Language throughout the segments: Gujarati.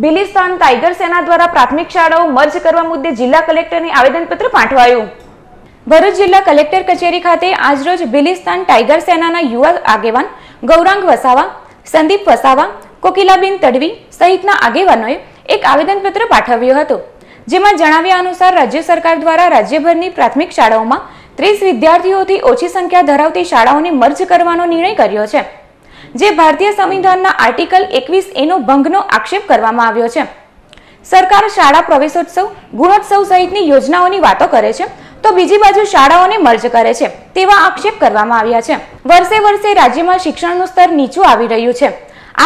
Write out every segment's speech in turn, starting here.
બિલિસ્તાન ટાઈગર સેના દ્વારા પ્રાથમિક શાળાઓ મર્જ કરવા મુદ્દે જિલ્લા કલેક્ટરને આવેદનપત્ર પાઠવાયું ભરૂચ જિલ્લા કલેક્ટર કચેરી ખાતે આજરોજ બિલિસ્તાન ટાઈગર સેનાના યુવા આગેવાન ગૌરાંગ વસાવા સંદીપ વસાવા કોકિલાબેન તડવી સહિતના આગેવાનોએ એક આવેદનપત્ર પાઠવ્યું હતું જેમાં જણાવ્યા અનુસાર રાજ્ય સરકાર દ્વારા રાજ્યભરની પ્રાથમિક શાળાઓમાં ત્રીસ વિદ્યાર્થીઓથી ઓછી સંખ્યા ધરાવતી શાળાઓને મર્જ કરવાનો નિર્ણય કર્યો છે જે ભારતીય સંવિધાનના આર્ટિકલ એકવીસ એનો ભંગનો આક્ષેપ કરવામાં આવ્યો છે સરકાર શાળા પ્રવેશોત્સવ ગુણોત્સવ સહિતની યોજનાઓની વાતો કરે છે તો બીજી બાજુ શાળાઓને મર્જ કરે છે તેવા આક્ષેપ કરવામાં આવ્યા છે વર્ષે વર્ષે રાજ્યમાં શિક્ષણનું સ્તર નીચું આવી રહ્યું છે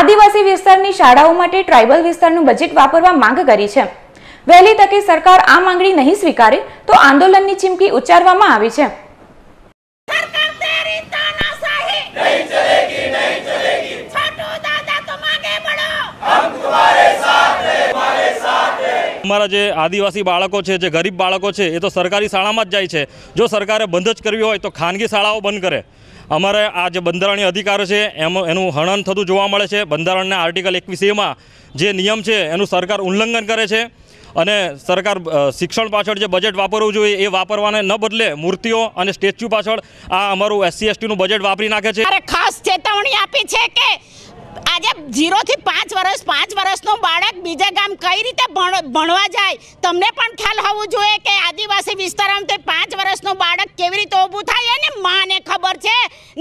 આદિવાસી વિસ્તારની શાળાઓ માટે ટ્રાઇબલ વિસ્તારનું બજેટ વાપરવા માંગ કરી છે વહેલી તકે સરકાર આ માંગણી નહીં સ્વીકારે તો આંદોલનની ચીમકી ઉચ્ચારવામાં આવી છે અમારા જે આદિવાસી બાળકો છે જે ગરીબ બાળકો છે એ તો સરકારી શાળામાં જ જાય છે જો સરકારે બંધ જ કરવી હોય તો ખાનગી શાળાઓ બંધ કરે અમારે આ જે બંધારણીય અધિકાર છે એમાં એનું હણન થતું જોવા મળે છે બંધારણના આર્ટિકલ એકવીસ એમાં જે નિયમ છે એનું સરકાર ઉલ્લંઘન કરે છે અને સરકાર શિક્ષણ પાછળ જે બજેટ વાપરવું જોઈએ એ વાપરવાને ન બદલે મૂર્તિઓ અને સ્ટેચ્યુ પાછળ આ અમારું એસસી એસટીનું બજેટ વાપરી નાખે છે ખાસ ચેતવણી આપી છે કે આજે ઝીરોથી પાંચ વર્ષ પાંચ વર્ષનું બાળક બીજા ગામ કઈ રીતે ભણવા જાય તમને પણ ખ્યાલ હોવું જોઈએ કે આદિવાસી વિસ્તારમાં તે પાંચ વર્ષનું બાળક કેવી રીતે ઊભું થાય એને માને ખબર છે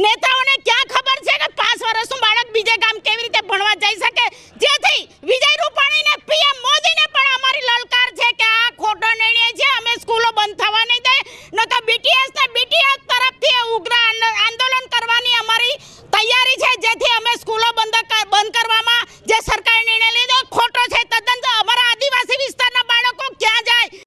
નેતાઓને ક્યાં ખબર છે કે પાંચ વર્ષનું બાળક બીજે ગામ કેવી રીતે ભણવા જઈ શકે જેથી વિજય રૂપાણીને પીએમ મોદીને પણ અમારી લલકાર છે કે આ ખોટો નિર્ણય છે અમે સ્કૂલો બંધ થવા નહીં દે ન તો બીટીએસ ને બીટીએસ તરફથી ઉગ્ર આંદોલન કરવાની અમારી તૈયારી છે જેથી અમે સ્કૂલ